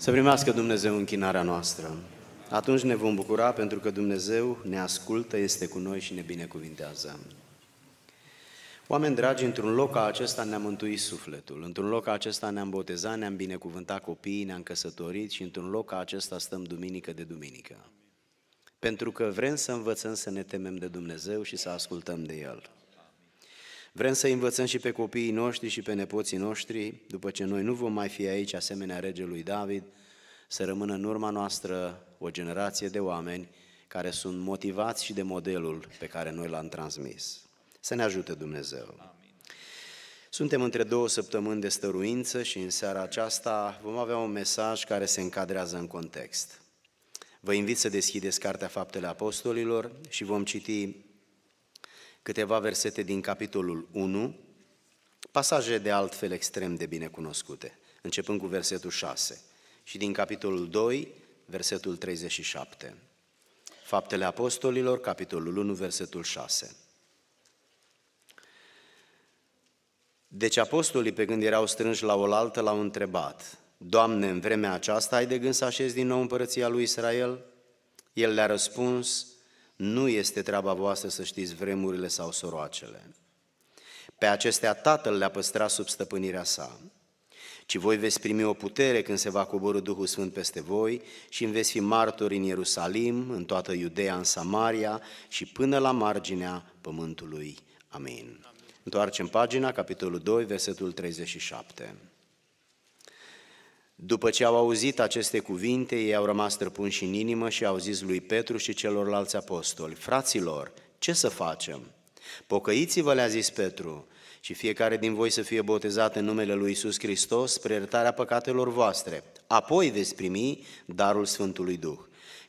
Să primească Dumnezeu închinarea noastră. Atunci ne vom bucura pentru că Dumnezeu ne ascultă, este cu noi și ne binecuvintează. Oameni dragi, într-un loc ca acesta ne-am mântuit sufletul, într-un loc ca acesta ne-am botezat, ne-am binecuvântat copiii, ne-am căsătorit și într-un loc ca acesta stăm duminică de duminică. Pentru că vrem să învățăm să ne temem de Dumnezeu și să ascultăm de El. Vrem să învățăm și pe copiii noștri și pe nepoții noștri, după ce noi nu vom mai fi aici, asemenea regelui David, să rămână în urma noastră o generație de oameni care sunt motivați și de modelul pe care noi l-am transmis. Să ne ajute Dumnezeu! Amin. Suntem între două săptămâni de stăruință și în seara aceasta vom avea un mesaj care se încadrează în context. Vă invit să deschideți Cartea Faptele Apostolilor și vom citi câteva versete din capitolul 1, pasaje de altfel extrem de bine cunoscute, începând cu versetul 6 și din capitolul 2, versetul 37. Faptele Apostolilor, capitolul 1, versetul 6. Deci apostolii, pe când erau strânși la oaltă, l-au întrebat, Doamne, în vremea aceasta ai de gând să așezi din nou împărăția lui Israel? El le-a răspuns, nu este treaba voastră să știți vremurile sau soroacele. Pe acestea Tatăl le-a păstrat sub stăpânirea sa. Ci voi veți primi o putere când se va coborâ Duhul Sfânt peste voi și îmi veți fi martori în Ierusalim, în toată Iudeea, în Samaria și până la marginea pământului. Amin. Amin. Întoarcem pagina, capitolul 2, versetul 37. După ce au auzit aceste cuvinte, ei au rămas străpunși în inimă și au zis lui Petru și celorlalți apostoli, Fraților, ce să facem? Pocăiți-vă, le-a zis Petru, și fiecare din voi să fie botezat în numele lui Isus Hristos spre iertarea păcatelor voastre. Apoi veți primi darul Sfântului Duh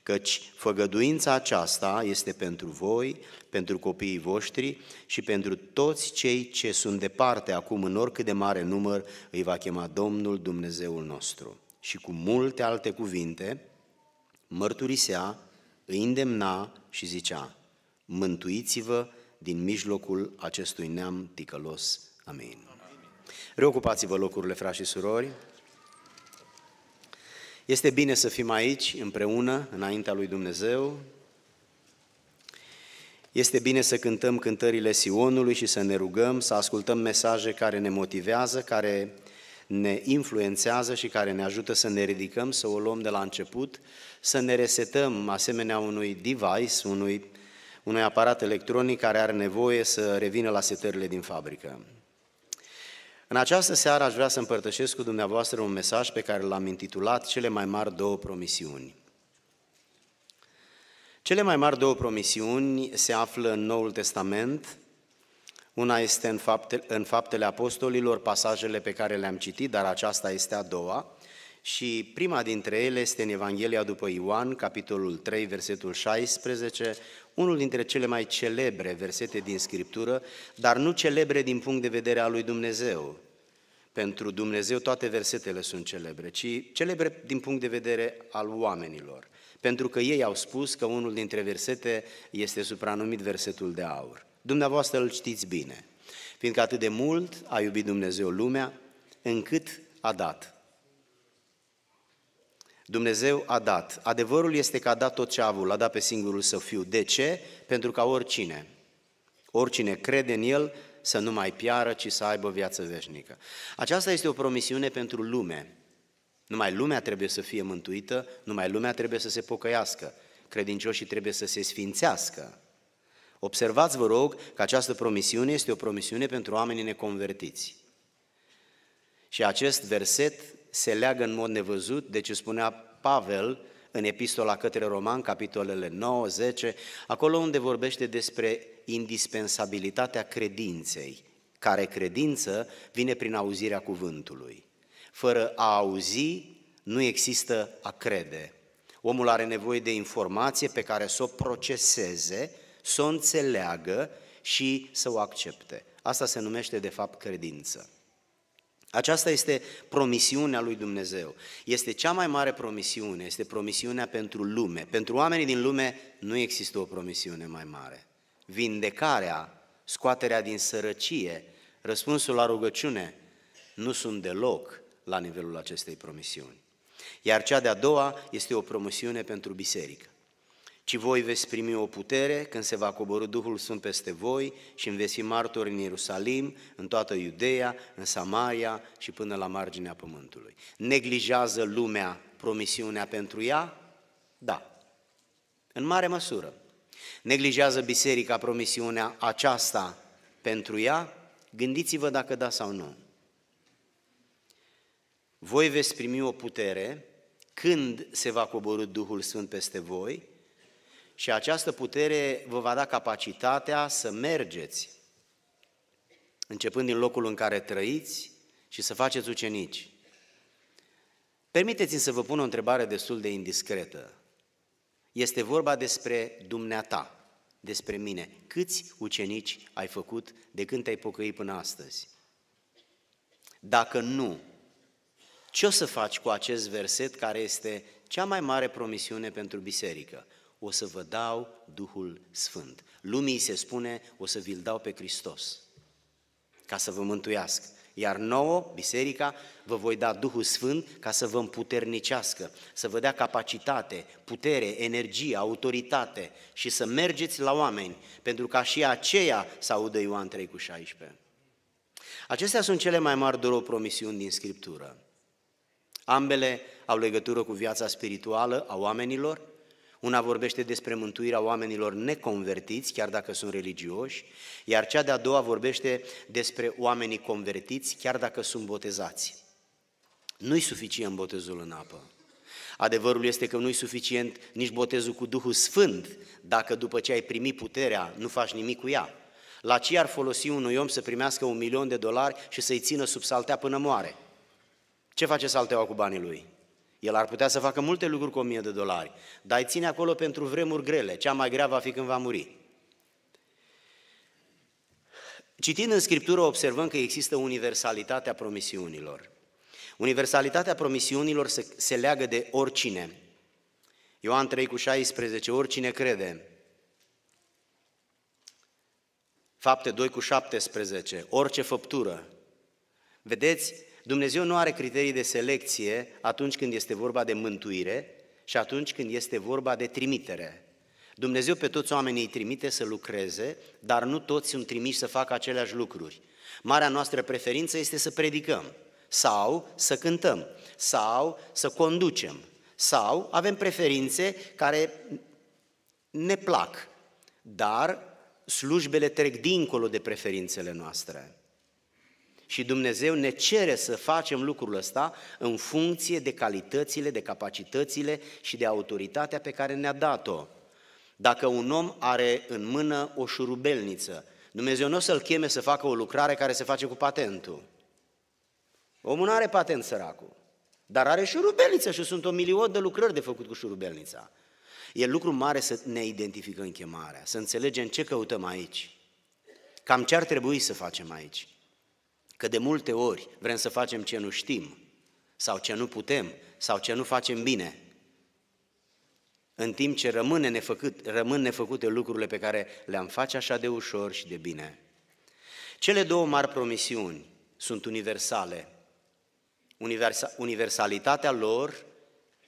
căci făgăduința aceasta este pentru voi, pentru copiii voștri și pentru toți cei ce sunt departe acum în oricât de mare număr îi va chema Domnul Dumnezeul nostru. Și cu multe alte cuvinte mărturisea, îi îndemna și zicea, mântuiți-vă din mijlocul acestui neam ticălos. Amin. Reocupați-vă locurile, frați și surori. Este bine să fim aici împreună, înaintea lui Dumnezeu. Este bine să cântăm cântările Sionului și să ne rugăm, să ascultăm mesaje care ne motivează, care ne influențează și care ne ajută să ne ridicăm, să o luăm de la început, să ne resetăm asemenea unui device, unui, unui aparat electronic care are nevoie să revină la setările din fabrică. În această seară aș vrea să împărtășesc cu dumneavoastră un mesaj pe care l-am intitulat Cele mai mari două promisiuni. Cele mai mari două promisiuni se află în Noul Testament. Una este în, faptele, în Faptele Apostolilor, pasajele pe care le-am citit, dar aceasta este a doua. Și prima dintre ele este în Evanghelia după Ioan, capitolul 3, versetul 16, unul dintre cele mai celebre versete din Scriptură, dar nu celebre din punct de vedere al lui Dumnezeu. Pentru Dumnezeu toate versetele sunt celebre, ci celebre din punct de vedere al oamenilor. Pentru că ei au spus că unul dintre versete este supranumit versetul de aur. Dumneavoastră îl știți bine, fiindcă atât de mult a iubit Dumnezeu lumea, încât a dat Dumnezeu a dat. Adevărul este că a dat tot ce a avut, l-a dat pe singurul său fiu. De ce? Pentru ca oricine, oricine crede în el, să nu mai piară, ci să aibă viață veșnică. Aceasta este o promisiune pentru lume. Numai lumea trebuie să fie mântuită, numai lumea trebuie să se pocăiască, credincioșii trebuie să se sfințească. Observați, vă rog, că această promisiune este o promisiune pentru oamenii neconvertiți. Și acest verset se leagă în mod nevăzut de ce spunea Pavel în epistola către Roman, capitolele 9, 10, acolo unde vorbește despre indispensabilitatea credinței, care credință vine prin auzirea cuvântului. Fără a auzi, nu există a crede. Omul are nevoie de informație pe care să o proceseze, să o înțeleagă și să o accepte. Asta se numește, de fapt, credință. Aceasta este promisiunea lui Dumnezeu. Este cea mai mare promisiune, este promisiunea pentru lume. Pentru oamenii din lume nu există o promisiune mai mare. Vindecarea, scoaterea din sărăcie, răspunsul la rugăciune nu sunt deloc la nivelul acestei promisiuni. Iar cea de-a doua este o promisiune pentru biserică ci voi veți primi o putere când se va coborâ Duhul Sfânt peste voi și îmi veți fi martori în Ierusalim, în toată Iudeea, în Samaria și până la marginea pământului. Neglijează lumea promisiunea pentru ea? Da. În mare măsură. Neglijează biserica promisiunea aceasta pentru ea? Gândiți-vă dacă da sau nu. Voi veți primi o putere când se va coborâ Duhul Sfânt peste voi și această putere vă va da capacitatea să mergeți, începând din locul în care trăiți și să faceți ucenici. Permiteți-mi să vă pun o întrebare destul de indiscretă. Este vorba despre dumneata, despre mine. Câți ucenici ai făcut de când te-ai pocăit până astăzi? Dacă nu, ce o să faci cu acest verset care este cea mai mare promisiune pentru biserică? o să vă dau Duhul Sfânt. Lumii se spune, o să vi-l dau pe Hristos, ca să vă mântuiască. Iar nouă, biserica, vă voi da Duhul Sfânt ca să vă împuternicească, să vă dea capacitate, putere, energie, autoritate și să mergeți la oameni, pentru ca și aceea să audă Ioan 3 cu 16. Acestea sunt cele mai mari două promisiuni din Scriptură. Ambele au legătură cu viața spirituală a oamenilor, una vorbește despre mântuirea oamenilor neconvertiți, chiar dacă sunt religioși, iar cea de-a doua vorbește despre oamenii convertiți, chiar dacă sunt botezați. Nu-i suficient botezul în apă. Adevărul este că nu-i suficient nici botezul cu Duhul Sfânt, dacă după ce ai primit puterea, nu faci nimic cu ea. La ce ar folosi unui om să primească un milion de dolari și să-i țină sub saltea până moare? Ce face salteaua cu banii lui? El ar putea să facă multe lucruri cu 1000 de dolari, dar îi ține acolo pentru vremuri grele. Cea mai grea va fi când va muri. Citind în Scriptură, observăm că există universalitatea promisiunilor. Universalitatea promisiunilor se, se leagă de oricine. Ioan 3 cu 16, oricine crede. Fapte 2 cu 17, orice făptură. Vedeți, Dumnezeu nu are criterii de selecție atunci când este vorba de mântuire și atunci când este vorba de trimitere. Dumnezeu pe toți oamenii îi trimite să lucreze, dar nu toți sunt trimiși să facă aceleași lucruri. Marea noastră preferință este să predicăm sau să cântăm sau să conducem sau avem preferințe care ne plac, dar slujbele trec dincolo de preferințele noastre și Dumnezeu ne cere să facem lucrul ăsta în funcție de calitățile, de capacitățile și de autoritatea pe care ne-a dat-o. Dacă un om are în mână o șurubelniță, Dumnezeu nu o să-l cheme să facă o lucrare care se face cu patentul. Omul nu are patent săracul, dar are șurubelniță și sunt o milion de lucrări de făcut cu șurubelnița. E lucru mare să ne identificăm chemarea, să înțelegem ce căutăm aici, cam ce ar trebui să facem aici. Că de multe ori vrem să facem ce nu știm, sau ce nu putem, sau ce nu facem bine, în timp ce rămâne nefăcut, rămân nefăcute lucrurile pe care le-am face așa de ușor și de bine. Cele două mari promisiuni sunt universale. Universa, universalitatea lor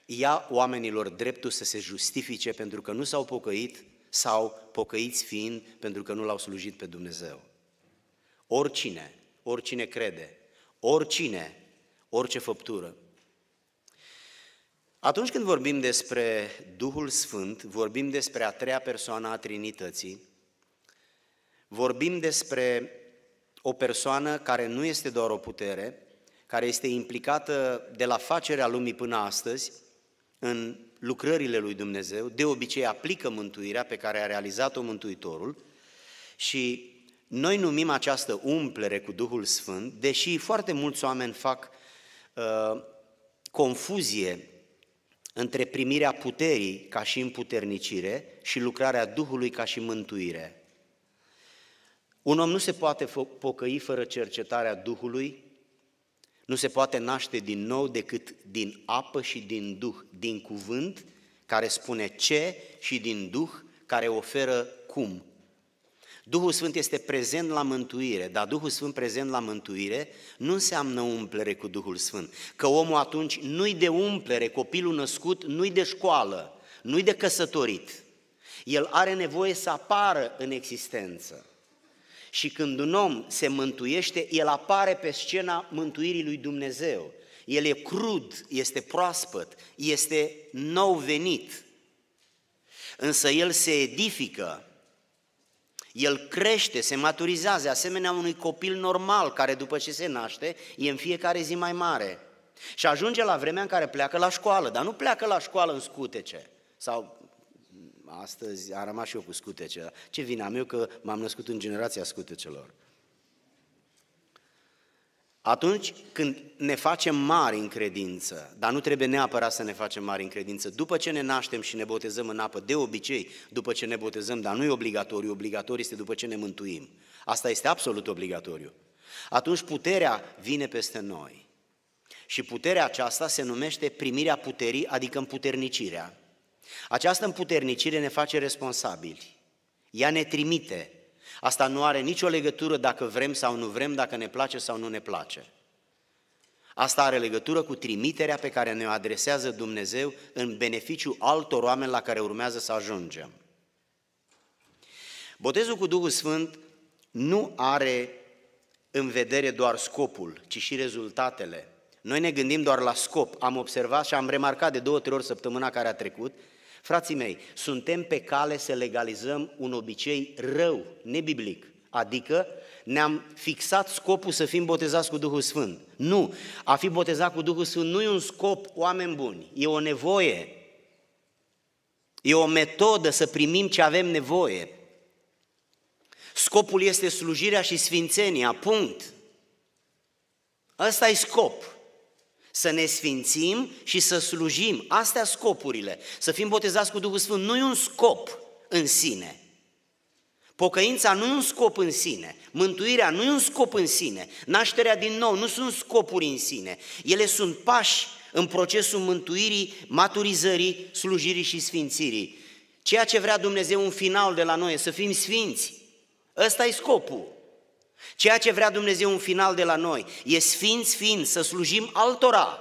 ia oamenilor dreptul să se justifice pentru că nu s-au pocăit sau pocăiți fiind pentru că nu l-au slujit pe Dumnezeu. Oricine oricine crede, oricine, orice făptură. Atunci când vorbim despre Duhul Sfânt, vorbim despre a treia persoană a Trinității, vorbim despre o persoană care nu este doar o putere, care este implicată de la facerea lumii până astăzi în lucrările lui Dumnezeu, de obicei aplică mântuirea pe care a realizat-o Mântuitorul și noi numim această umplere cu Duhul Sfânt, deși foarte mulți oameni fac uh, confuzie între primirea puterii ca și împuternicire și lucrarea Duhului ca și mântuire. Un om nu se poate pocăi fără cercetarea Duhului, nu se poate naște din nou decât din apă și din Duh, din cuvânt care spune ce și din Duh care oferă cum. Duhul Sfânt este prezent la mântuire, dar Duhul Sfânt prezent la mântuire nu înseamnă umplere cu Duhul Sfânt. Că omul atunci nu-i de umplere, copilul născut nu-i de școală, nu-i de căsătorit. El are nevoie să apară în existență. Și când un om se mântuiește, el apare pe scena mântuirii lui Dumnezeu. El e crud, este proaspăt, este nou venit. Însă el se edifică el crește, se maturizează, asemenea unui copil normal care după ce se naște e în fiecare zi mai mare. Și ajunge la vremea în care pleacă la școală, dar nu pleacă la școală în scutece. Sau astăzi am rămas și eu cu scutece. Ce vina am eu că m-am născut în generația scutecelor. Atunci când ne facem mari în credință, dar nu trebuie neapărat să ne facem mari în credință, după ce ne naștem și ne botezăm în apă, de obicei, după ce ne botezăm, dar nu e obligatoriu, obligatoriu este după ce ne mântuim. Asta este absolut obligatoriu. Atunci puterea vine peste noi. Și puterea aceasta se numește primirea puterii, adică împuternicirea. Această împuternicire ne face responsabili. Ea ne trimite Asta nu are nicio legătură dacă vrem sau nu vrem, dacă ne place sau nu ne place. Asta are legătură cu trimiterea pe care ne-o adresează Dumnezeu în beneficiu altor oameni la care urmează să ajungem. Botezul cu Duhul Sfânt nu are în vedere doar scopul, ci și rezultatele. Noi ne gândim doar la scop. Am observat și am remarcat de două, trei ori săptămâna care a trecut Frații mei, suntem pe cale să legalizăm un obicei rău, nebiblic, adică ne-am fixat scopul să fim botezați cu Duhul Sfânt. Nu, a fi botezat cu Duhul Sfânt nu e un scop, oameni buni, e o nevoie. E o metodă să primim ce avem nevoie. Scopul este slujirea și sfințenia, punct. Ăsta e scop să ne sfințim și să slujim. Astea scopurile. Să fim botezați cu Duhul Sfânt nu e un scop în sine. Pocăința nu e un scop în sine, mântuirea nu e un scop în sine, nașterea din nou nu sunt scopuri în sine, ele sunt pași în procesul mântuirii, maturizării, slujirii și sfințirii. Ceea ce vrea Dumnezeu în final de la noi, să fim sfinți. Ăsta e scopul. Ceea ce vrea Dumnezeu în final de la noi e sfinți fiind să slujim altora,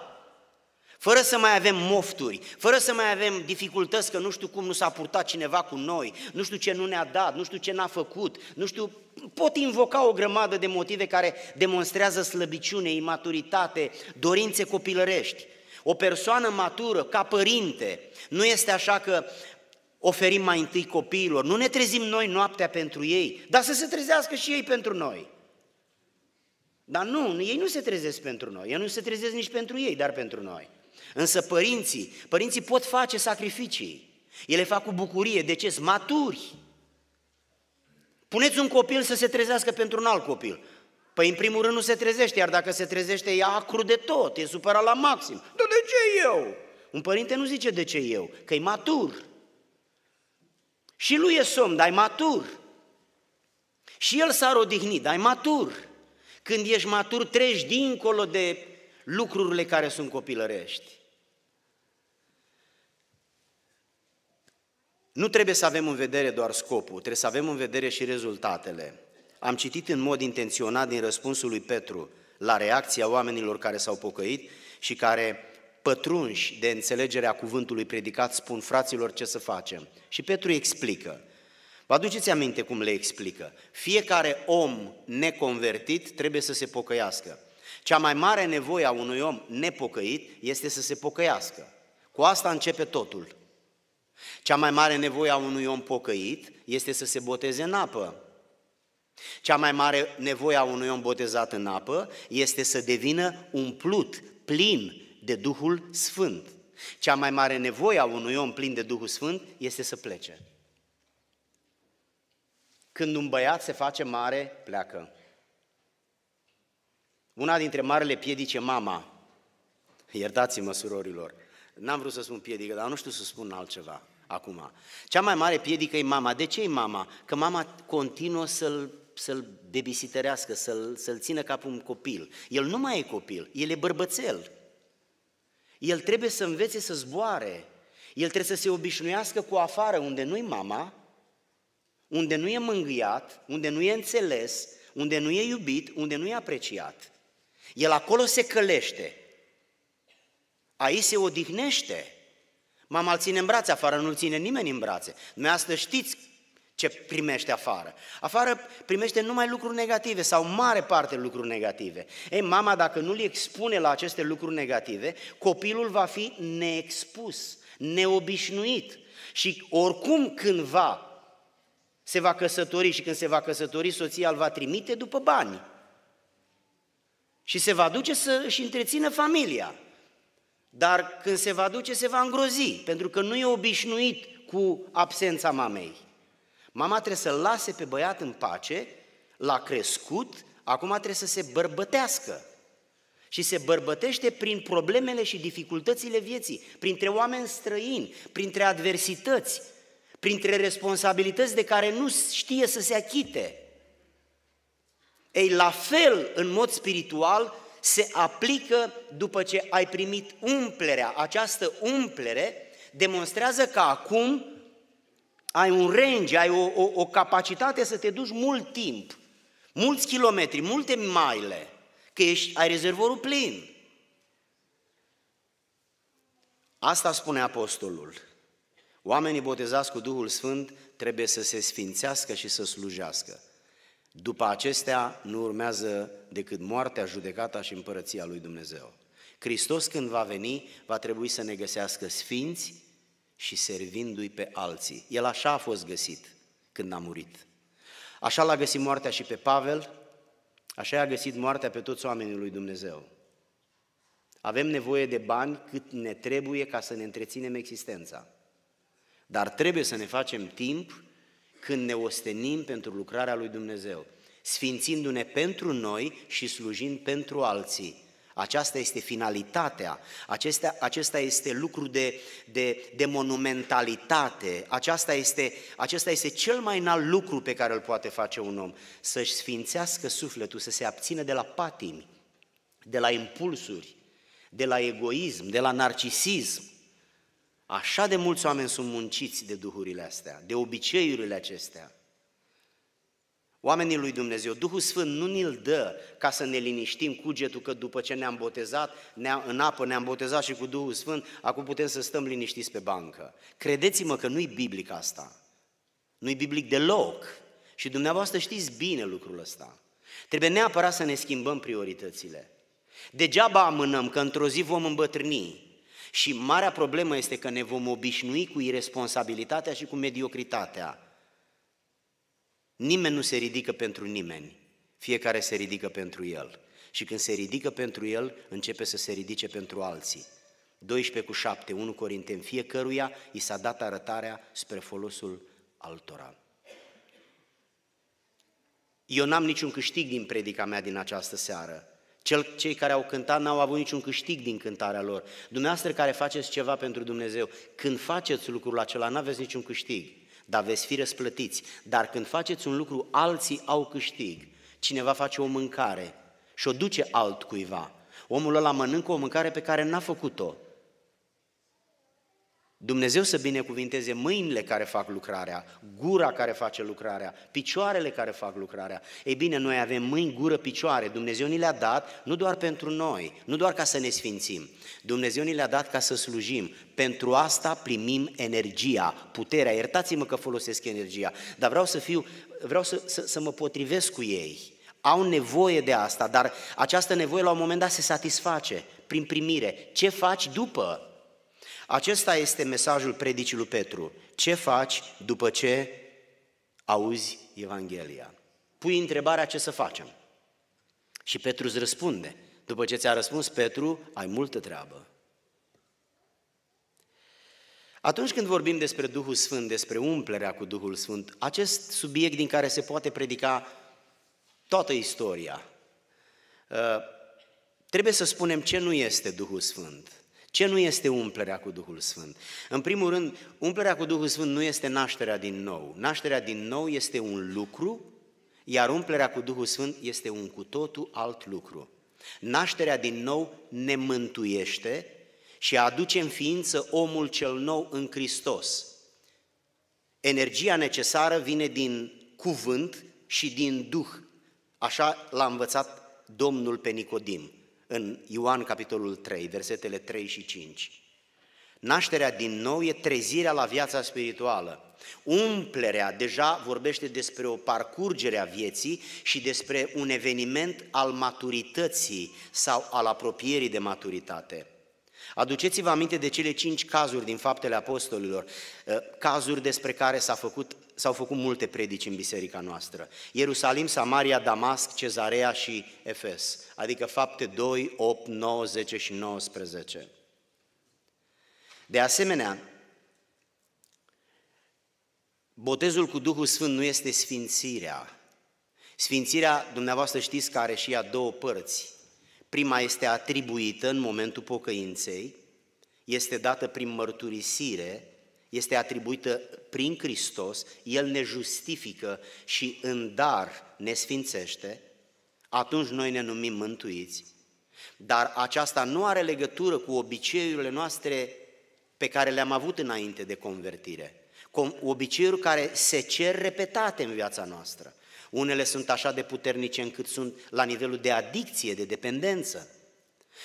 fără să mai avem mofturi, fără să mai avem dificultăți că nu știu cum nu s-a purtat cineva cu noi, nu știu ce nu ne-a dat, nu știu ce n-a făcut, nu știu, pot invoca o grămadă de motive care demonstrează slăbiciune, imaturitate, dorințe copilărești. O persoană matură, ca părinte, nu este așa că oferim mai întâi copiilor, nu ne trezim noi noaptea pentru ei, dar să se trezească și ei pentru noi. Dar nu, ei nu se trezesc pentru noi, ei nu se trezesc nici pentru ei, dar pentru noi. Însă părinții, părinții pot face sacrificii. Ele fac cu bucurie. De ce? Sunt maturi. Puneți un copil să se trezească pentru un alt copil. Păi în primul rând nu se trezește, iar dacă se trezește e acru de tot, e supărat la maxim. Dar de ce eu? Un părinte nu zice de ce eu, că e matur. Și lui e somn, dar e matur. Și el s a odihnit, dar e matur. Când ești matur, treci dincolo de lucrurile care sunt copilărești. Nu trebuie să avem în vedere doar scopul, trebuie să avem în vedere și rezultatele. Am citit în mod intenționat din răspunsul lui Petru la reacția oamenilor care s-au pocăit și care pătrunși de înțelegerea cuvântului predicat, spun fraților ce să facem. Și Petru explică. Vă aduceți aminte cum le explică. Fiecare om neconvertit trebuie să se pocăiască. Cea mai mare nevoie a unui om nepocăit este să se pocăiască. Cu asta începe totul. Cea mai mare nevoie a unui om pocăit este să se boteze în apă. Cea mai mare nevoie a unui om botezat în apă este să devină umplut, plin de Duhul Sfânt. Cea mai mare nevoie a unui om plin de Duhul Sfânt este să plece. Când un băiat se face mare, pleacă. Una dintre marele piedice mama. Iertați-mă, surorilor. N-am vrut să spun piedică, dar nu știu să spun altceva acum. Cea mai mare piedică e mama. De ce e mama? Că mama continuă să-l să-l să-l, să-l țină ca un copil. El nu mai e copil, el e bărbățel el trebuie să învețe să zboare, el trebuie să se obișnuiască cu afară, unde nu-i mama, unde nu e mângâiat, unde nu e înțeles, unde nu e iubit, unde nu e apreciat. El acolo se călește, aici se odihnește. Mama îl ține în brațe, afară nu-l ține nimeni în brațe. astăzi știți ce primește afară. Afară primește numai lucruri negative sau mare parte lucruri negative. Ei, mama, dacă nu le expune la aceste lucruri negative, copilul va fi neexpus, neobișnuit. Și oricum cândva se va căsători și când se va căsători, soția îl va trimite după bani. Și se va duce să își întrețină familia. Dar când se va duce, se va îngrozi, pentru că nu e obișnuit cu absența mamei. Mama trebuie să lase pe băiat în pace, l-a crescut, acum trebuie să se bărbătească. Și se bărbătește prin problemele și dificultățile vieții, printre oameni străini, printre adversități, printre responsabilități de care nu știe să se achite. Ei, la fel, în mod spiritual, se aplică după ce ai primit umplerea. Această umplere demonstrează că acum ai un range, ai o, o, o capacitate să te duci mult timp, mulți kilometri, multe maile, că ești, ai rezervorul plin. Asta spune apostolul. Oamenii botezați cu Duhul Sfânt trebuie să se sfințească și să slujească. După acestea nu urmează decât moartea, judecata și împărăția lui Dumnezeu. Hristos când va veni, va trebui să ne găsească sfinți și servindu-i pe alții. El așa a fost găsit când a murit. Așa l-a găsit moartea și pe Pavel, așa i-a găsit moartea pe toți oamenii lui Dumnezeu. Avem nevoie de bani cât ne trebuie ca să ne întreținem existența. Dar trebuie să ne facem timp când ne ostenim pentru lucrarea lui Dumnezeu, sfințindu-ne pentru noi și slujind pentru alții. Aceasta este finalitatea, acesta, acesta este lucru de, de, de monumentalitate, aceasta este, acesta este cel mai înalt lucru pe care îl poate face un om, să-și sfințească sufletul, să se abțină de la patimi, de la impulsuri, de la egoism, de la narcisism. Așa de mulți oameni sunt munciți de duhurile astea, de obiceiurile acestea oamenii lui Dumnezeu. Duhul Sfânt nu ni-l dă ca să ne liniștim cugetul că după ce ne-am botezat, ne-am, în apă ne-am botezat și cu Duhul Sfânt, acum putem să stăm liniștiți pe bancă. Credeți-mă că nu-i biblic asta. Nu-i biblic deloc. Și dumneavoastră știți bine lucrul ăsta. Trebuie neapărat să ne schimbăm prioritățile. Degeaba amânăm că într-o zi vom îmbătrâni și marea problemă este că ne vom obișnui cu irresponsabilitatea și cu mediocritatea Nimeni nu se ridică pentru nimeni, fiecare se ridică pentru el. Și când se ridică pentru el, începe să se ridice pentru alții. 12 cu 7, 1 corinten. fiecăruia i s-a dat arătarea spre folosul altora. Eu n-am niciun câștig din predica mea din această seară. Cel, cei care au cântat n-au avut niciun câștig din cântarea lor. Dumneavoastră care faceți ceva pentru Dumnezeu, când faceți lucrul acela, n-aveți niciun câștig dar veți fi răsplătiți. Dar când faceți un lucru, alții au câștig. Cineva face o mâncare și o duce altcuiva. Omul ăla mănâncă o mâncare pe care n-a făcut-o. Dumnezeu să binecuvinteze mâinile care fac lucrarea, gura care face lucrarea, picioarele care fac lucrarea. Ei bine, noi avem mâini, gură, picioare. Dumnezeu ni le-a dat nu doar pentru noi, nu doar ca să ne sfințim. Dumnezeu ni le-a dat ca să slujim. Pentru asta primim energia, puterea. Iertați-mă că folosesc energia, dar vreau să fiu, vreau să, să, să mă potrivesc cu ei. Au nevoie de asta, dar această nevoie la un moment dat se satisface prin primire. Ce faci după? Acesta este mesajul predicii lui Petru. Ce faci după ce auzi Evanghelia? Pui întrebarea ce să facem. Și Petru îți răspunde. După ce ți-a răspuns Petru, ai multă treabă. Atunci când vorbim despre Duhul Sfânt, despre umplerea cu Duhul Sfânt, acest subiect din care se poate predica toată istoria, uh, trebuie să spunem ce nu este Duhul Sfânt. Ce nu este umplerea cu Duhul Sfânt? În primul rând, umplerea cu Duhul Sfânt nu este nașterea din nou. Nașterea din nou este un lucru, iar umplerea cu Duhul Sfânt este un cu totul alt lucru. Nașterea din nou ne mântuiește și aduce în ființă omul cel nou în Hristos. Energia necesară vine din cuvânt și din Duh. Așa l-a învățat Domnul pe Nicodim în Ioan capitolul 3, versetele 3 și 5. Nașterea din nou e trezirea la viața spirituală. Umplerea deja vorbește despre o parcurgere a vieții și despre un eveniment al maturității sau al apropierii de maturitate. Aduceți-vă aminte de cele cinci cazuri din Faptele Apostolilor, eh, cazuri despre care s-a făcut, s-au făcut multe predici în biserica noastră. Ierusalim, Samaria, Damasc, Cezarea și Efes, adică fapte 2, 8, 9, 10 și 19. De asemenea, botezul cu Duhul Sfânt nu este sfințirea. Sfințirea, dumneavoastră știți că are și ea două părți. Prima este atribuită în momentul pocăinței, este dată prin mărturisire, este atribuită prin Hristos, El ne justifică și în dar ne sfințește, atunci noi ne numim mântuiți. Dar aceasta nu are legătură cu obiceiurile noastre pe care le-am avut înainte de convertire obiceiuri care se cer repetate în viața noastră. Unele sunt așa de puternice încât sunt la nivelul de adicție, de dependență.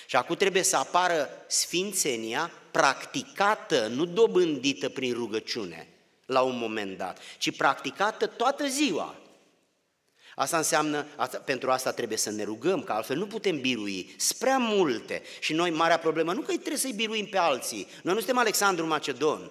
Și acum trebuie să apară sfințenia practicată, nu dobândită prin rugăciune la un moment dat, ci practicată toată ziua. Asta înseamnă, asta, pentru asta trebuie să ne rugăm, că altfel nu putem birui. Spre multe. Și noi, marea problemă, nu că trebuie să-i biruim pe alții. Noi nu suntem Alexandru Macedon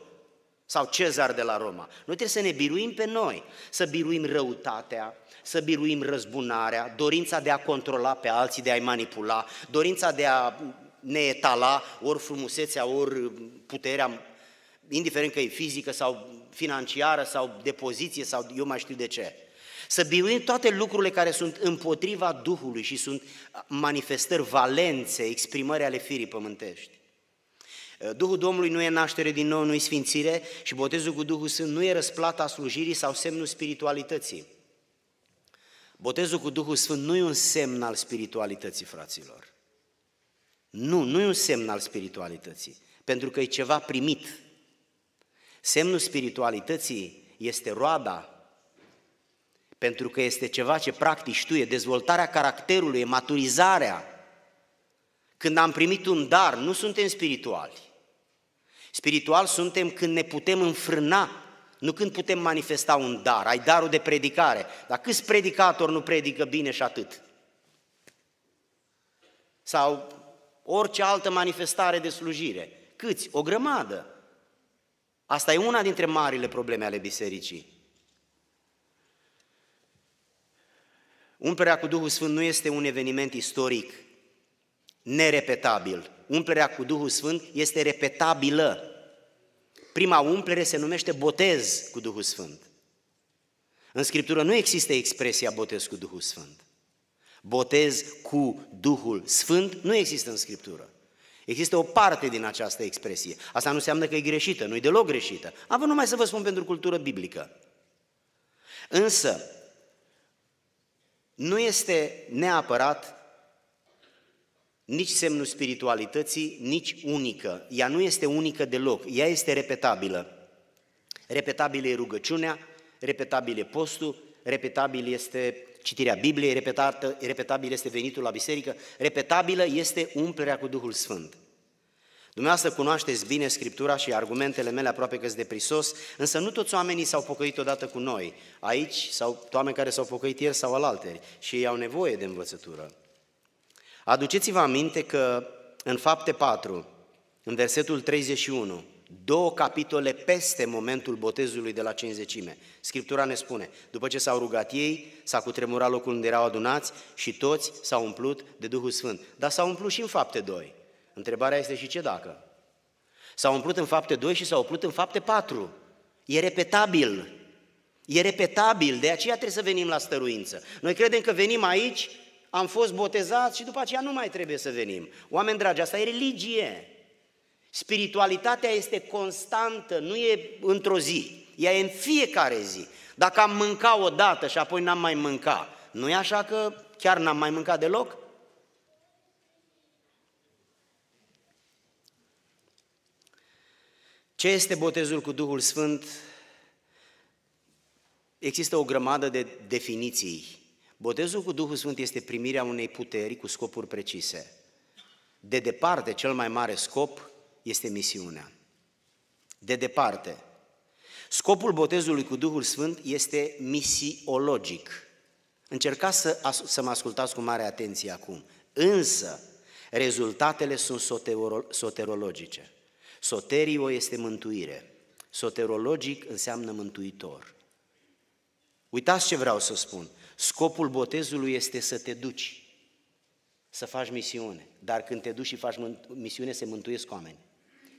sau Cezar de la Roma. Noi trebuie să ne biruim pe noi, să biruim răutatea, să biruim răzbunarea, dorința de a controla pe alții, de a-i manipula, dorința de a ne etala ori frumusețea, ori puterea, indiferent că e fizică sau financiară sau de poziție sau eu mai știu de ce. Să biruim toate lucrurile care sunt împotriva Duhului și sunt manifestări valențe, exprimări ale firii pământești. Eh, Duhul Domnului nu e naștere din nou, nu e sfințire și botezul cu Duhul Sfânt nu e răsplata slujirii sau semnul spiritualității. Botezul cu Duhul Sfânt nu e un semn al spiritualității, fraților. Nu, nu e un semn al spiritualității, pentru că e ceva primit. Semnul spiritualității este roada, pentru că este ceva ce practici tu, e dezvoltarea caracterului, e maturizarea. Când am primit un dar, nu suntem spirituali. Spiritual suntem când ne putem înfrâna, nu când putem manifesta un dar. Ai darul de predicare. Dar câți predicatori nu predică bine și atât? Sau orice altă manifestare de slujire. Câți? O grămadă. Asta e una dintre marile probleme ale bisericii. Umplerea cu Duhul Sfânt nu este un eveniment istoric, nerepetabil umplerea cu Duhul Sfânt este repetabilă. Prima umplere se numește botez cu Duhul Sfânt. În Scriptură nu există expresia botez cu Duhul Sfânt. Botez cu Duhul Sfânt nu există în Scriptură. Există o parte din această expresie. Asta nu înseamnă că e greșită, nu e deloc greșită. Am vrut numai să vă spun pentru cultură biblică. Însă, nu este neapărat nici semnul spiritualității, nici unică. Ea nu este unică deloc, ea este repetabilă. Repetabilă e rugăciunea, repetabil e postul, repetabil este citirea Bibliei, repetată, repetabil este venitul la biserică, repetabilă este umplerea cu Duhul Sfânt. Dumneavoastră cunoașteți bine Scriptura și argumentele mele aproape că de prisos, însă nu toți oamenii s-au pocăit odată cu noi, aici, sau oameni care s-au pocăit ieri sau alaltări și ei au nevoie de învățătură. Aduceți-vă aminte că în fapte 4, în versetul 31, două capitole peste momentul botezului de la cinzecime. Scriptura ne spune, după ce s-au rugat ei, s-a cutremurat locul unde erau adunați și toți s-au umplut de Duhul Sfânt. Dar s-au umplut și în fapte 2. Întrebarea este și ce dacă? S-au umplut în fapte 2 și s-au umplut în fapte 4. E repetabil. E repetabil, de aceea trebuie să venim la stăruință. Noi credem că venim aici am fost botezați și după aceea nu mai trebuie să venim. Oameni dragi, asta e religie. Spiritualitatea este constantă, nu e într-o zi, ea e în fiecare zi. Dacă am mânca o dată și apoi n-am mai mânca, nu e așa că chiar n-am mai mâncat deloc? Ce este botezul cu Duhul Sfânt? Există o grămadă de definiții Botezul cu Duhul Sfânt este primirea unei puteri cu scopuri precise. De departe, cel mai mare scop este misiunea. De departe. Scopul botezului cu Duhul Sfânt este misiologic. Încercați să, să mă ascultați cu mare atenție acum. Însă, rezultatele sunt soterologice. Soterio este mântuire. Soterologic înseamnă mântuitor. Uitați ce vreau să spun. Scopul botezului este să te duci, să faci misiune. Dar când te duci și faci misiune, se mântuiesc oameni.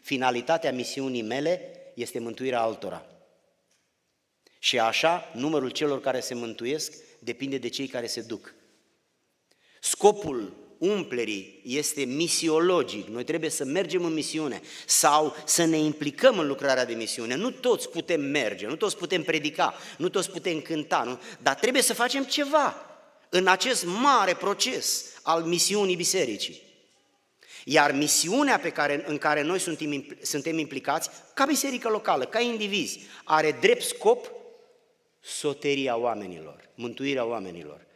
Finalitatea misiunii mele este mântuirea altora. Și așa, numărul celor care se mântuiesc depinde de cei care se duc. Scopul umplerii este misiologic. Noi trebuie să mergem în misiune sau să ne implicăm în lucrarea de misiune. Nu toți putem merge, nu toți putem predica, nu toți putem cânta, nu? dar trebuie să facem ceva în acest mare proces al misiunii bisericii. Iar misiunea pe care, în care noi suntem, suntem implicați, ca biserică locală, ca indivizi, are drept scop soteria oamenilor, mântuirea oamenilor.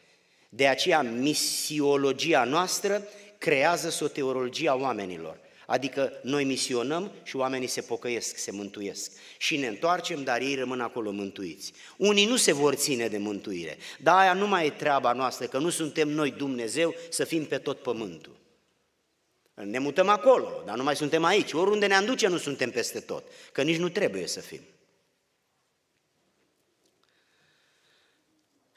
De aceea, misiologia noastră creează soteologia oamenilor. Adică noi misionăm și oamenii se pocăiesc, se mântuiesc. Și ne întoarcem, dar ei rămân acolo mântuiți. Unii nu se vor ține de mântuire, dar aia nu mai e treaba noastră, că nu suntem noi Dumnezeu să fim pe tot pământul. Ne mutăm acolo, dar nu mai suntem aici. Oriunde ne-am duce, nu suntem peste tot, că nici nu trebuie să fim.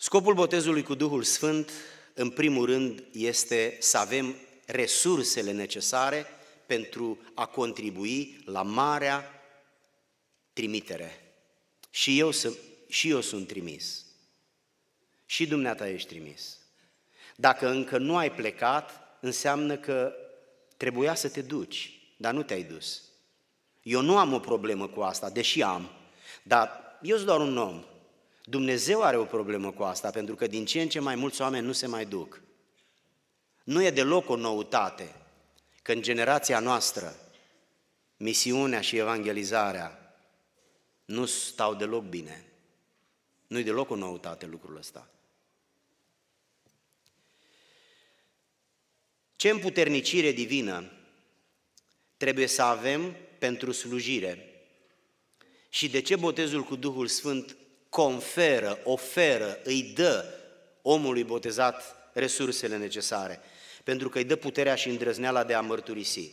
Scopul botezului cu Duhul Sfânt, în primul rând, este să avem resursele necesare pentru a contribui la marea trimitere. Și eu, să, și eu sunt trimis. Și dumneata ești trimis. Dacă încă nu ai plecat, înseamnă că trebuia să te duci, dar nu te-ai dus. Eu nu am o problemă cu asta, deși am, dar eu sunt doar un om Dumnezeu are o problemă cu asta, pentru că din ce în ce mai mulți oameni nu se mai duc. Nu e deloc o noutate că în generația noastră misiunea și evangelizarea nu stau deloc bine. Nu e deloc o noutate lucrul ăsta. Ce împuternicire divină trebuie să avem pentru slujire și de ce botezul cu Duhul Sfânt conferă, oferă, îi dă omului botezat resursele necesare, pentru că îi dă puterea și îndrăzneala de a mărturisi.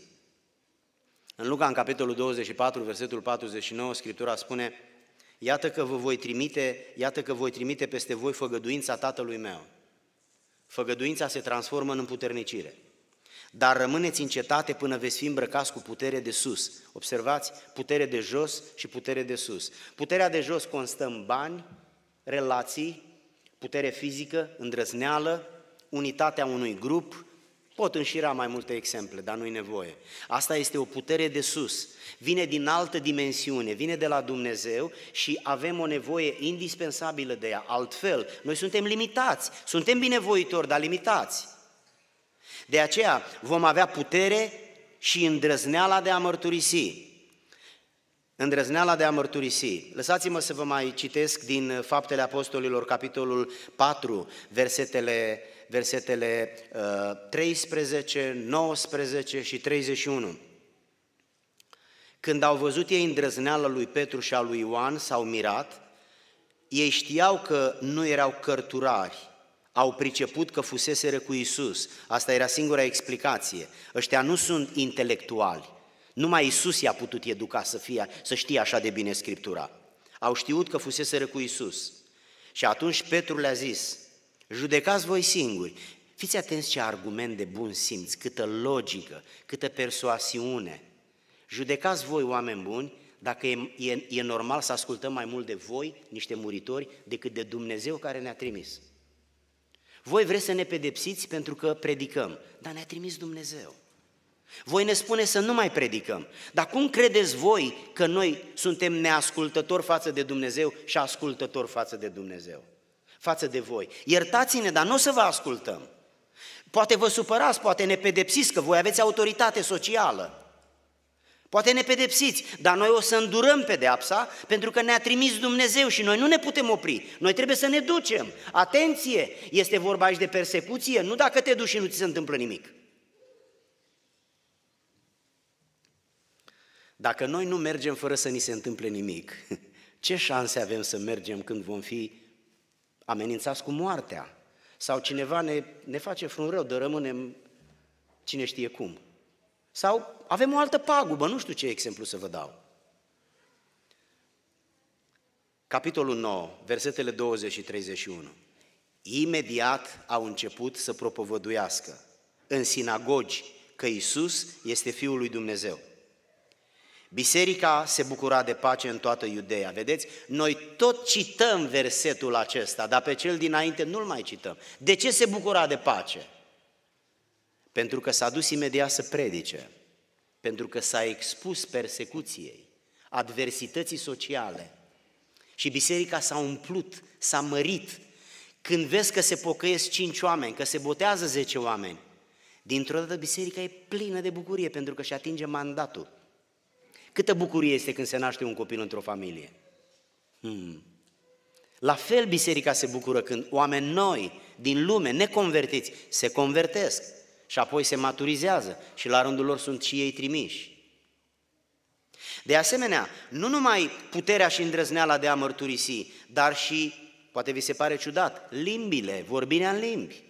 În Luca, în capitolul 24, versetul 49, Scriptura spune, Iată că vă voi trimite, iată că voi trimite peste voi făgăduința Tatălui meu. Făgăduința se transformă în împuternicire dar rămâneți în cetate până veți fi îmbrăcați cu putere de sus. Observați, putere de jos și putere de sus. Puterea de jos constă în bani, relații, putere fizică, îndrăzneală, unitatea unui grup, Pot înșira mai multe exemple, dar nu-i nevoie. Asta este o putere de sus, vine din altă dimensiune, vine de la Dumnezeu și avem o nevoie indispensabilă de ea. Altfel, noi suntem limitați, suntem binevoitori, dar limitați. De aceea vom avea putere și îndrăzneala de a mărturisi. Îndrăzneala de a mărturisi. Lăsați-mă să vă mai citesc din Faptele Apostolilor, capitolul 4, versetele, versetele uh, 13, 19 și 31. Când au văzut ei îndrăzneala lui Petru și a lui Ioan, s-au mirat, ei știau că nu erau cărturari, au priceput că fuseseră cu Isus. Asta era singura explicație. Ăștia nu sunt intelectuali. Numai Isus i-a putut educa să, fie, să știe așa de bine Scriptura. Au știut că fuseseră cu Isus. Și atunci Petru le-a zis, judecați voi singuri. Fiți atenți ce argument de bun simț, câtă logică, câtă persoasiune. Judecați voi, oameni buni, dacă e, e, e normal să ascultăm mai mult de voi, niște muritori, decât de Dumnezeu care ne-a trimis. Voi vreți să ne pedepsiți pentru că predicăm, dar ne-a trimis Dumnezeu. Voi ne spune să nu mai predicăm. Dar cum credeți voi că noi suntem neascultători față de Dumnezeu și ascultători față de Dumnezeu? Față de voi. Iertați-ne, dar nu o să vă ascultăm. Poate vă supărați, poate ne pedepsiți că voi aveți autoritate socială. Poate ne pedepsiți, dar noi o să îndurăm pedeapsa pentru că ne-a trimis Dumnezeu și noi nu ne putem opri. Noi trebuie să ne ducem. Atenție! Este vorba aici de persecuție, nu dacă te duci și nu ți se întâmplă nimic. Dacă noi nu mergem fără să ni se întâmple nimic, ce șanse avem să mergem când vom fi amenințați cu moartea? Sau cineva ne, ne face frun rău, dar rămânem cine știe cum. Sau avem o altă pagubă, nu știu ce exemplu să vă dau. Capitolul 9, versetele 20 și 31. Imediat au început să propovăduiască în sinagogi că Isus este Fiul lui Dumnezeu. Biserica se bucura de pace în toată Iudeea. Vedeți? Noi tot cităm versetul acesta, dar pe cel dinainte nu-l mai cităm. De ce se bucura de pace? pentru că s-a dus imediat să predice, pentru că s-a expus persecuției, adversității sociale și biserica s-a umplut, s-a mărit. Când vezi că se pocăiesc cinci oameni, că se botează zece oameni, dintr-o dată biserica e plină de bucurie pentru că și atinge mandatul. Câtă bucurie este când se naște un copil într-o familie? Hmm. La fel biserica se bucură când oameni noi, din lume, neconvertiți, se convertesc și apoi se maturizează și la rândul lor sunt și ei trimiși. De asemenea, nu numai puterea și îndrăzneala de a mărturisi, dar și, poate vi se pare ciudat, limbile, vorbirea în limbi.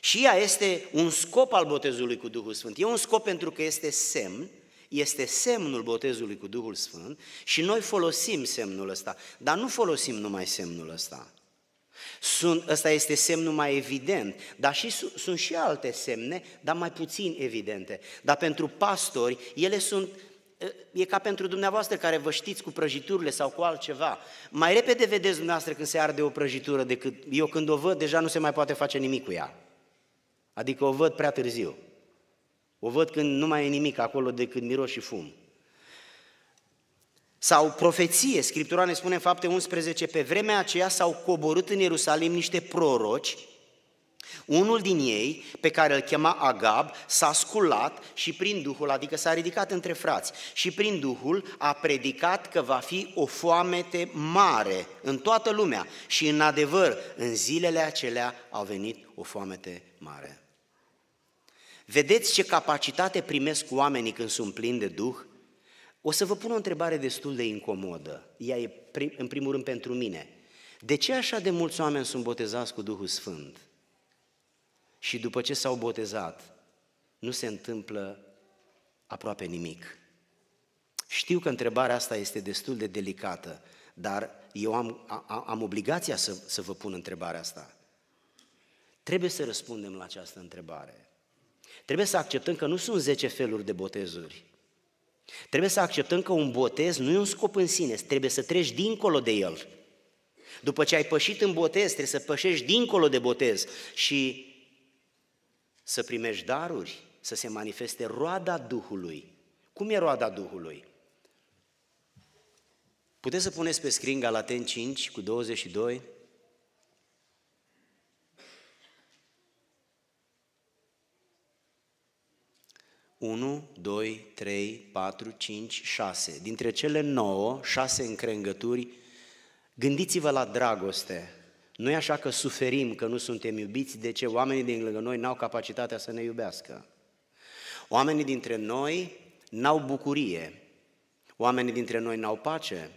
Și ea este un scop al botezului cu Duhul Sfânt. E un scop pentru că este semn, este semnul botezului cu Duhul Sfânt și noi folosim semnul ăsta, dar nu folosim numai semnul ăsta. Sunt, ăsta este semnul mai evident, dar și, sunt și alte semne, dar mai puțin evidente. Dar pentru pastori, ele sunt e ca pentru dumneavoastră care vă știți cu prăjiturile sau cu altceva. Mai repede vedeți dumneavoastră când se arde o prăjitură decât eu când o văd, deja nu se mai poate face nimic cu ea. Adică o văd prea târziu. O văd când nu mai e nimic acolo decât miros și fum sau profeție. Scriptura ne spune în fapte 11, pe vremea aceea s-au coborât în Ierusalim niște proroci, unul din ei, pe care îl chema Agab, s-a sculat și prin Duhul, adică s-a ridicat între frați, și prin Duhul a predicat că va fi o foamete mare în toată lumea. Și în adevăr, în zilele acelea a venit o foamete mare. Vedeți ce capacitate primesc oamenii când sunt plini de Duh? O să vă pun o întrebare destul de incomodă. Ea e, prim, în primul rând, pentru mine. De ce așa de mulți oameni sunt botezați cu Duhul Sfânt și după ce s-au botezat, nu se întâmplă aproape nimic? Știu că întrebarea asta este destul de delicată, dar eu am, a, am obligația să, să vă pun întrebarea asta. Trebuie să răspundem la această întrebare. Trebuie să acceptăm că nu sunt 10 feluri de botezuri Trebuie să acceptăm că un botez nu e un scop în sine, trebuie să treci dincolo de el. După ce ai pășit în botez, trebuie să pășești dincolo de botez și să primești daruri, să se manifeste roada Duhului. Cum e roada Duhului? Puteți să puneți pe screen Galaten 5 cu 22? 1, 2, 3, 4, 5, 6. Dintre cele 9, 6 încrengături, gândiți-vă la dragoste. nu e așa că suferim, că nu suntem iubiți, de ce oamenii din lângă noi n-au capacitatea să ne iubească. Oamenii dintre noi n-au bucurie, oamenii dintre noi n-au pace,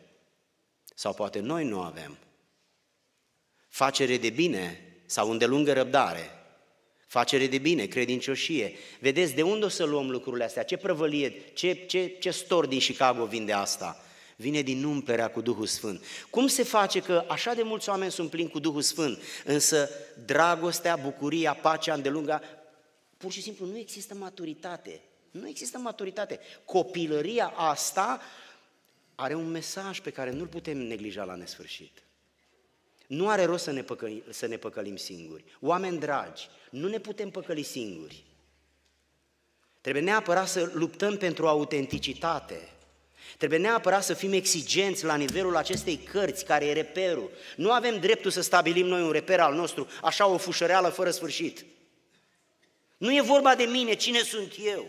sau poate noi nu avem. Facere de bine sau îndelungă răbdare, facere de bine, credincioșie. Vedeți, de unde o să luăm lucrurile astea? Ce prăvălie, ce, ce, ce stor din Chicago vinde asta? Vine din umplerea cu Duhul Sfânt. Cum se face că așa de mulți oameni sunt plini cu Duhul Sfânt, însă dragostea, bucuria, pacea îndelunga, pur și simplu nu există maturitate. Nu există maturitate. Copilăria asta are un mesaj pe care nu-l putem neglija la nesfârșit. Nu are rost să ne, păcăli, să ne păcălim singuri. Oameni dragi, nu ne putem păcăli singuri. Trebuie neapărat să luptăm pentru autenticitate. Trebuie neapărat să fim exigenți la nivelul acestei cărți care e reperul. Nu avem dreptul să stabilim noi un reper al nostru, așa o fușăreală fără sfârșit. Nu e vorba de mine, cine sunt eu.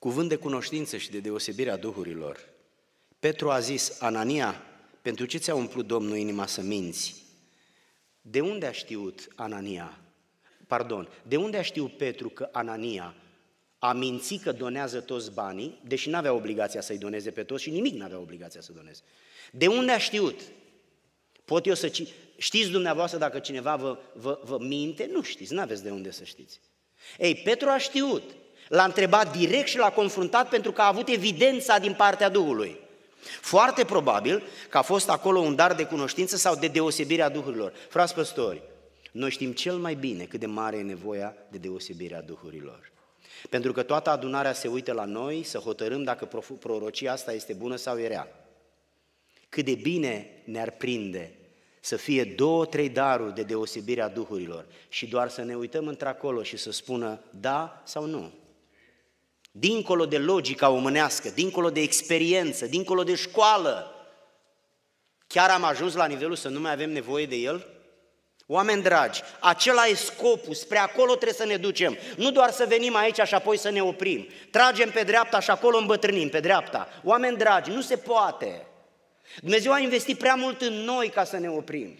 cuvânt de cunoștință și de deosebire a duhurilor. Petru a zis, Anania, pentru ce ți-a umplut Domnul inima să minți? De unde a știut Anania? Pardon, de unde a știut Petru că Anania a mințit că donează toți banii, deși nu avea obligația să-i doneze pe toți și nimic nu avea obligația să doneze? De unde a știut? Pot eu să... Ci... Știți dumneavoastră dacă cineva vă, vă, vă minte? Nu știți, nu aveți de unde să știți. Ei, Petru a știut L-a întrebat direct și l-a confruntat pentru că a avut evidența din partea Duhului. Foarte probabil că a fost acolo un dar de cunoștință sau de deosebire a Duhurilor. Frați păstori, noi știm cel mai bine cât de mare e nevoia de deosebire a Duhurilor. Pentru că toată adunarea se uită la noi să hotărâm dacă prorocia asta este bună sau e rea. Cât de bine ne-ar prinde să fie două, trei daruri de deosebire a Duhurilor și doar să ne uităm într-acolo și să spună da sau nu dincolo de logica omânească, dincolo de experiență, dincolo de școală. Chiar am ajuns la nivelul să nu mai avem nevoie de el? Oameni dragi, acela e scopul, spre acolo trebuie să ne ducem. Nu doar să venim aici și apoi să ne oprim. Tragem pe dreapta și acolo îmbătrânim, pe dreapta. Oameni dragi, nu se poate. Dumnezeu a investit prea mult în noi ca să ne oprim.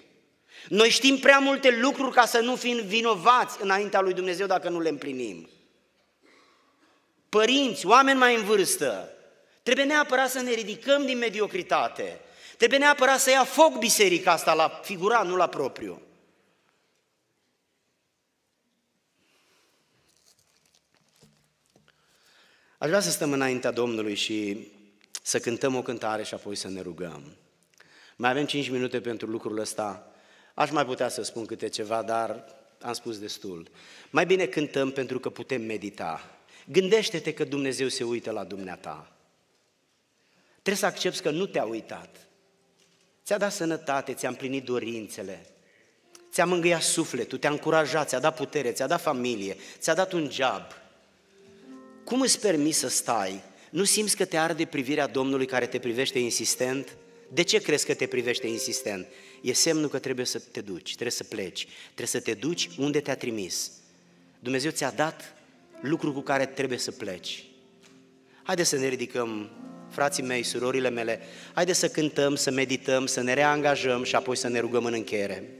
Noi știm prea multe lucruri ca să nu fim vinovați înaintea lui Dumnezeu dacă nu le împlinim părinți, oameni mai în vârstă, trebuie neapărat să ne ridicăm din mediocritate. Trebuie neapărat să ia foc biserica asta la figura, nu la propriu. Aș vrea să stăm înaintea Domnului și să cântăm o cântare și apoi să ne rugăm. Mai avem 5 minute pentru lucrul ăsta. Aș mai putea să spun câte ceva, dar am spus destul. Mai bine cântăm pentru că putem medita. Gândește-te că Dumnezeu se uită la dumneata. Trebuie să accepti că nu te-a uitat. Ți-a dat sănătate, ți-a împlinit dorințele, ți-a mângâiat sufletul, te-a încurajat, ți-a dat putere, ți-a dat familie, ți-a dat un job. Cum îți permis să stai? Nu simți că te arde privirea Domnului care te privește insistent? De ce crezi că te privește insistent? E semnul că trebuie să te duci, trebuie să pleci, trebuie să te duci unde te-a trimis. Dumnezeu ți-a dat lucru cu care trebuie să pleci. Haideți să ne ridicăm, frații mei, surorile mele, haideți să cântăm, să medităm, să ne reangajăm și apoi să ne rugăm în încheiere.